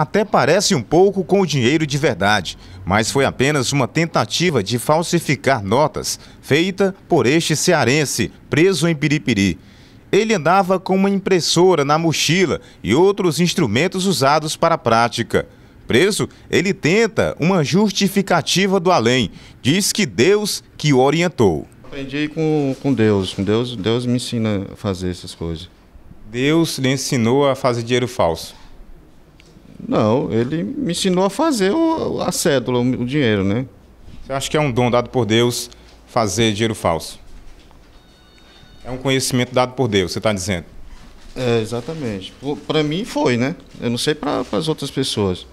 até parece um pouco com o dinheiro de verdade, mas foi apenas uma tentativa de falsificar notas feita por este cearense preso em Piripiri. Ele andava com uma impressora na mochila e outros instrumentos usados para a prática. Preso, ele tenta uma justificativa do além. Diz que Deus que o orientou. Aprendi com, com Deus. Deus. Deus me ensina a fazer essas coisas. Deus lhe ensinou a fazer dinheiro falso. Não, ele me ensinou a fazer o, a cédula, o dinheiro, né? Você acha que é um dom dado por Deus fazer dinheiro falso? É um conhecimento dado por Deus, você está dizendo? É, exatamente. Para mim foi, né? Eu não sei para as outras pessoas.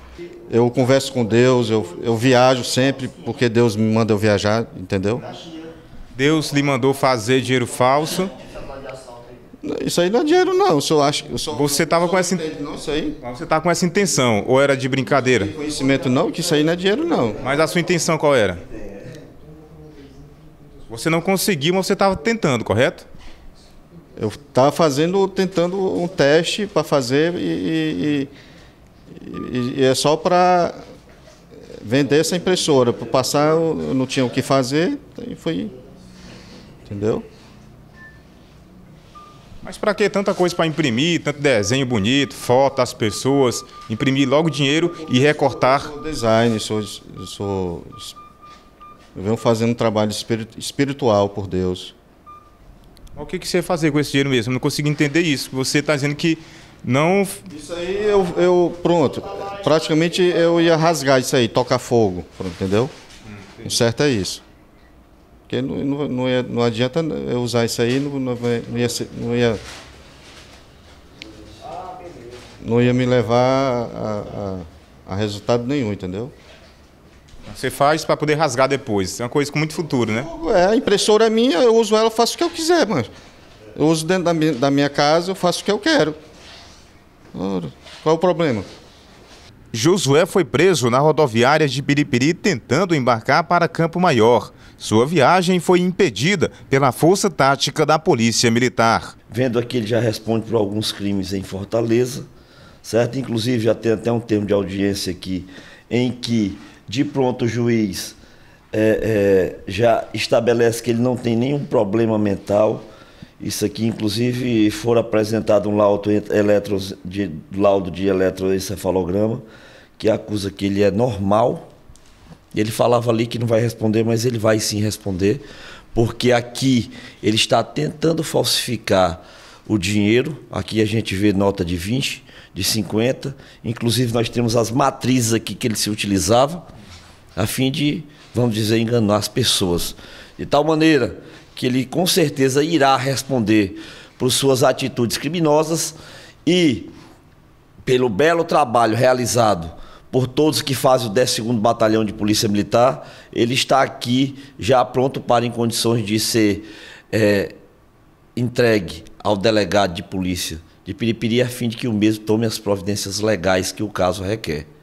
Eu converso com Deus, eu, eu viajo sempre, porque Deus me manda eu viajar, entendeu? Deus lhe mandou fazer dinheiro falso isso aí não é dinheiro, não. Se eu acho, você estava com essa in... não sei. você tá com essa intenção ou era de brincadeira? Não conhecimento não, que isso aí não é dinheiro não. Mas a sua intenção qual era? Você não conseguiu, mas você estava tentando, correto? Eu estava fazendo, tentando um teste para fazer e, e, e, é só para vender essa impressora. Para passar, eu não tinha o que fazer e foi, entendeu? Mas para que tanta coisa para imprimir, tanto desenho bonito, foto das pessoas, imprimir logo dinheiro e recortar? Eu sou design, sou, eu sou eu venho fazendo um trabalho espiritual por Deus. O que, que você ia fazer com esse dinheiro mesmo? Eu não consigo entender isso. Você está dizendo que não. Isso aí eu, eu, Pronto. Praticamente eu ia rasgar isso aí, tocar fogo. Entendeu? Hum, o certo é isso. Porque não, não, não, ia, não adianta eu usar isso aí, não, não, não ia, não, ia, não ia me levar a, a, a resultado nenhum, entendeu? Você faz para poder rasgar depois. É uma coisa com muito futuro, né? É, a impressora é minha, eu uso ela, faço o que eu quiser, mano. Eu uso dentro da minha, da minha casa, eu faço o que eu quero. Qual é o problema? Josué foi preso na rodoviária de Piripiri tentando embarcar para Campo Maior. Sua viagem foi impedida pela força tática da Polícia Militar. Vendo aqui, ele já responde por alguns crimes em Fortaleza, certo? Inclusive, já tem até um termo de audiência aqui em que, de pronto, o juiz é, é, já estabelece que ele não tem nenhum problema mental isso aqui, inclusive, foi apresentado um laudo, eletro, de, laudo de eletroencefalograma que acusa que ele é normal. Ele falava ali que não vai responder, mas ele vai sim responder, porque aqui ele está tentando falsificar o dinheiro. Aqui a gente vê nota de 20, de 50. Inclusive, nós temos as matrizes aqui que ele se utilizava, a fim de, vamos dizer, enganar as pessoas. De tal maneira que ele com certeza irá responder por suas atitudes criminosas e pelo belo trabalho realizado por todos que fazem o 12º Batalhão de Polícia Militar, ele está aqui já pronto para em condições de ser é, entregue ao delegado de polícia de Piripiri a fim de que o mesmo tome as providências legais que o caso requer.